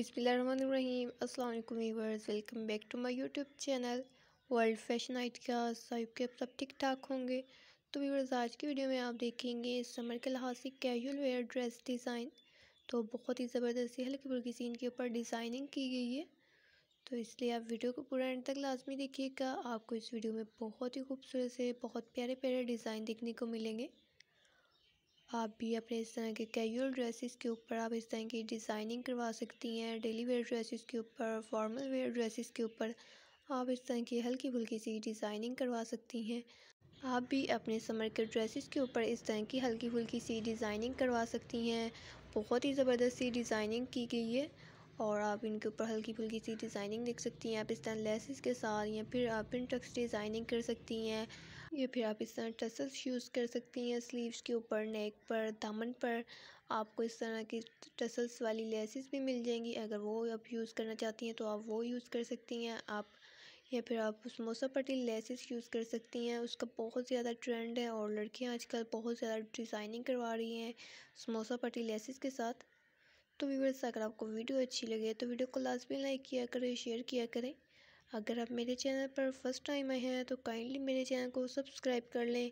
अस्सलाम वालेकुम viewers welcome back to my YouTube channel World Fashion आइट का साहिब के सब ठीक ठाक होंगे तो व्यूअर्स आज की वीडियो में आप देखेंगे समर के लिहाज से कैजुअल वेयर ड्रेस डिज़ाइन तो बहुत ही ज़बरदस्ती हल्की फुल्की सीन के ऊपर डिज़ाइनिंग की गई है तो इसलिए आप वीडियो को पूरा एंड तक लाजमी देखिएगा आपको इस वीडियो में बहुत ही खूबसूरत से बहुत प्यारे प्यारे डिज़ाइन देखने को मिलेंगे आप भी अपने इस तरह के कैजुअल ड्रेसेस के ऊपर आप इस तरह की डिज़ाइनिंग करवा सकती हैं डेली वेयर ड्रेसेस के ऊपर फॉर्मल वेयर ड्रेसेस के ऊपर आप इस तरह की हल्की फुल्की सी डिज़ाइनिंग करवा सकती हैं आप भी अपने समर के ड्रेसेस के ऊपर इस तरह की हल्की फुल्की सी डिज़ाइनिंग करवा सकती हैं बहुत ही ज़बरदस्त सी डिज़ाइनिंग की गई है और आप इनके ऊपर हल्की फुल्की सी डिज़ाइनिंग देख सकती हैं आप इस तरह लेसेस के साथ या फिर आप इन टक्स डिज़ाइनिंग कर सकती हैं ये फिर आप इस तरह टसल्स यूज़ कर सकती हैं स्लीव्स के ऊपर नेक पर दामन पर आपको इस तरह की टसल्स वाली लेसिस भी मिल जाएंगी अगर वो आप यूज़ करना चाहती हैं तो आप वो यूज़ कर सकती हैं आप या फिर आप उस मोसा पट्टी लेसिस यूज़ कर सकती हैं उसका बहुत ज़्यादा ट्रेंड है और लड़कियाँ आजकल बहुत ज़्यादा डिज़ाइनिंग करवा रही हैं समोसा पट्टी लेसिस के साथ तो व्यूवर्स अगर आपको वीडियो अच्छी लगे तो वीडियो को लाजमी लाइक किया करें शेयर किया करें अगर आप मेरे चैनल पर फर्स्ट टाइम आए हैं तो काइंडली मेरे चैनल को सब्सक्राइब कर लें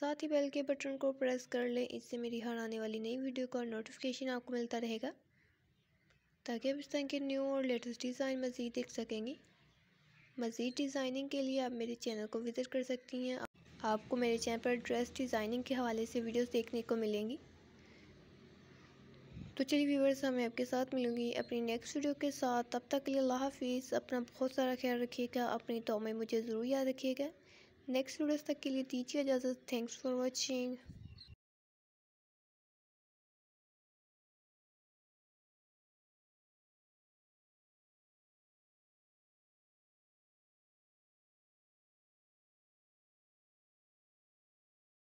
साथ ही बेल के बटन को प्रेस कर लें इससे मेरी हर आने वाली नई वीडियो का नोटिफिकेशन आपको मिलता रहेगा ताकि आप इस तरह के न्यू और लेटेस्ट डिज़ाइन मज़ीद देख सकेंगी मज़ीद डिज़ाइनिंग के लिए आप मेरे चैनल को विज़िट कर सकती हैं आपको मेरे चैनल पर ड्रेस डिज़ाइनिंग के हवाले से वीडियोस देखने को मिलेंगी तो चलिए व्यूवर्स हमें आपके साथ मिलूंगी अपनी नेक्स्ट वीडियो के साथ तब तक के लिए अल्लाह हाफिज़ अपना बहुत सारा ख्याल रखिएगा अपनी तो में मुझे ज़रूर याद रखिएगा नेक्स्ट वीडियोस तक के लिए दीजिए इजाज़त थैंक्स फॉर वॉचिंग